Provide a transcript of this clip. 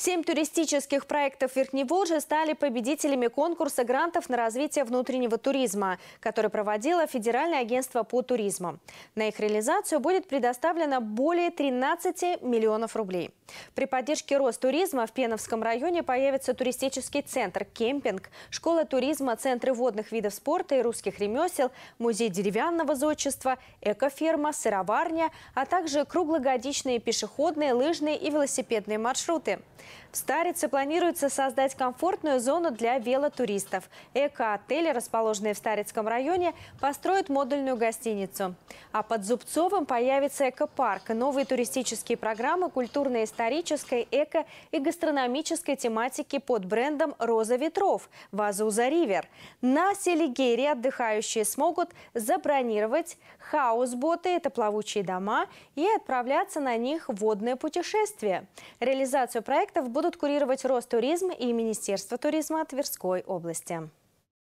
Семь туристических проектов Верхневолжья стали победителями конкурса грантов на развитие внутреннего туризма, который проводило Федеральное агентство по туризму. На их реализацию будет предоставлено более 13 миллионов рублей. При поддержке рост туризма в Пеновском районе появится туристический центр, кемпинг, школа туризма, центры водных видов спорта и русских ремесел, музей деревянного зодчества, экоферма, сыроварня, а также круглогодичные пешеходные, лыжные и велосипедные маршруты. В Старице планируется создать комфортную зону для велотуристов. Эко-отели, расположенные в Старицком районе, построят модульную гостиницу. А под Зубцовым появится эко-парк. новые туристические программы культурно-исторической, эко- и гастрономической тематики под брендом «Роза ветров» в Азуза Ривер. На Селигере отдыхающие смогут забронировать хаусботы, это плавучие дома, и отправляться на них в водное путешествие. Реализацию проекта проектов будут курировать Ростуризм и Министерство туризма Тверской области.